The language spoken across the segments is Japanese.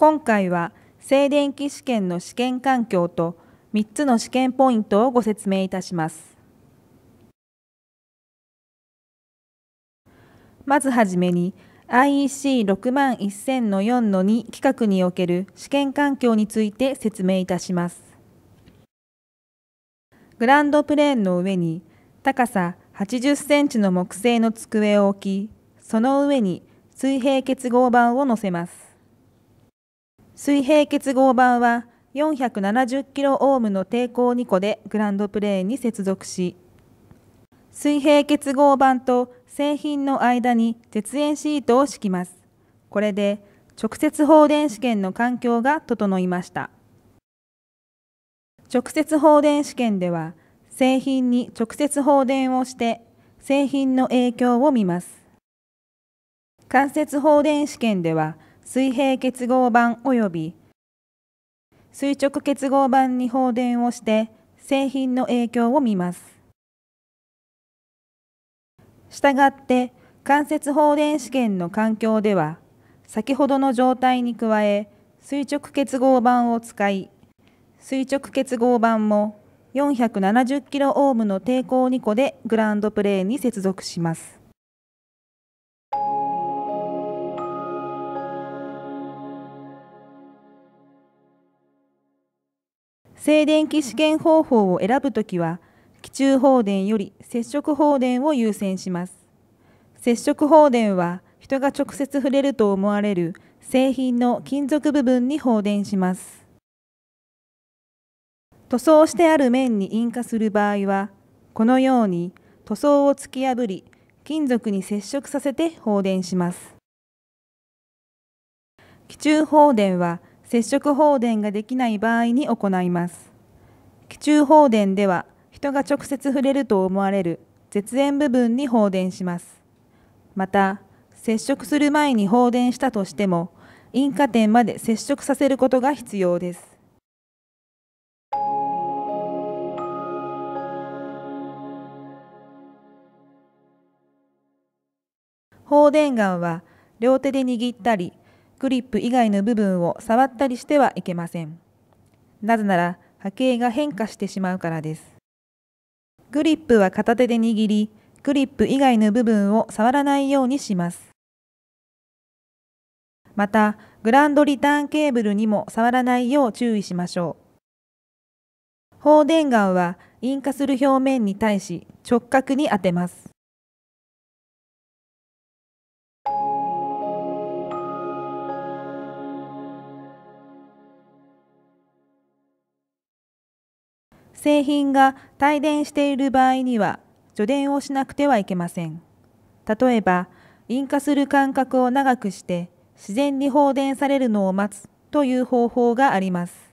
今回は静電気試験の試験環境と3つの試験ポイントをご説明いたします。まずはじめに IEC6 万1000の4の2規格における試験環境について説明いたします。グランドプレーンの上に高さ80センチの木製の机を置き、その上に水平結合板を載せます。水平結合板は470キロオームの抵抗2個でグランドプレーンに接続し、水平結合板と製品の間に絶縁シートを敷きます。これで直接放電試験の環境が整いました。直接放電試験では、製品に直接放電をして製品の影響を見ます。間接放電試験では、水平結合板及び垂直結合板に放電をして製品の影響を見ます。したがって間接放電試験の環境では先ほどの状態に加え垂直結合板を使い垂直結合板も 470kΩ の抵抗2個でグランドプレーンに接続します。静電気試験方法を選ぶときは気中放電より接触放電を優先します接触放電は人が直接触れると思われる製品の金属部分に放電します塗装してある面に引火する場合はこのように塗装を突き破り金属に接触させて放電します気中放電は接触放電ができない場合に行います気中放電では人が直接触れると思われる絶縁部分に放電しますまた接触する前に放電したとしても引火点まで接触させることが必要です放電ガンは両手で握ったりグリップ以外の部分を触ったりしてはいけません。なぜなら波形が変化してしまうからです。グリップは片手で握り、グリップ以外の部分を触らないようにします。また、グランドリターンケーブルにも触らないよう注意しましょう。放電岩は引火する表面に対し直角に当てます。製品が帯電している場合には除電をしなくてはいけません例えば引火する間隔を長くして自然に放電されるのを待つという方法があります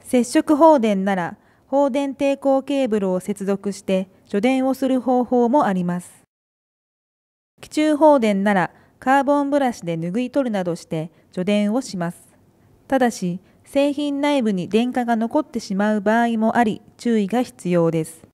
接触放電なら放電抵抗ケーブルを接続して除電をする方法もあります気中放電ならカーボンブラシで拭い取るなどして除電をしますただし製品内部に電荷が残ってしまう場合もあり注意が必要です